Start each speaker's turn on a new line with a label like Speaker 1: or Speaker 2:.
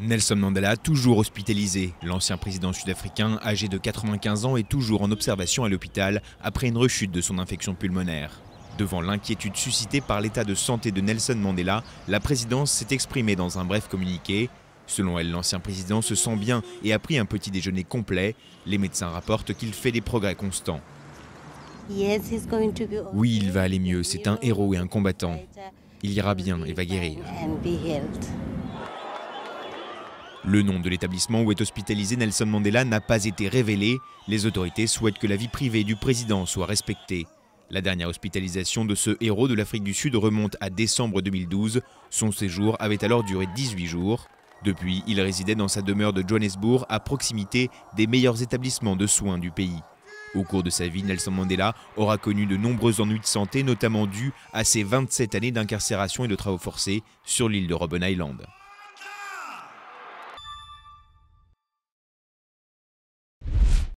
Speaker 1: Nelson Mandela, toujours hospitalisé. L'ancien président sud-africain, âgé de 95 ans, est toujours en observation à l'hôpital après une rechute de son infection pulmonaire. Devant l'inquiétude suscitée par l'état de santé de Nelson Mandela, la présidence s'est exprimée dans un bref communiqué. Selon elle, l'ancien président se sent bien et a pris un petit déjeuner complet. Les médecins rapportent qu'il fait des progrès constants.
Speaker 2: Oui,
Speaker 1: il va aller mieux. C'est un héros et un combattant. Il ira bien et va guérir. Le nom de l'établissement où est hospitalisé Nelson Mandela n'a pas été révélé. Les autorités souhaitent que la vie privée du président soit respectée. La dernière hospitalisation de ce héros de l'Afrique du Sud remonte à décembre 2012. Son séjour avait alors duré 18 jours. Depuis, il résidait dans sa demeure de Johannesburg, à proximité des meilleurs établissements de soins du pays. Au cours de sa vie, Nelson Mandela aura connu de nombreux ennuis de santé, notamment dus à ses 27 années d'incarcération et de travaux forcés sur l'île de Robben Island.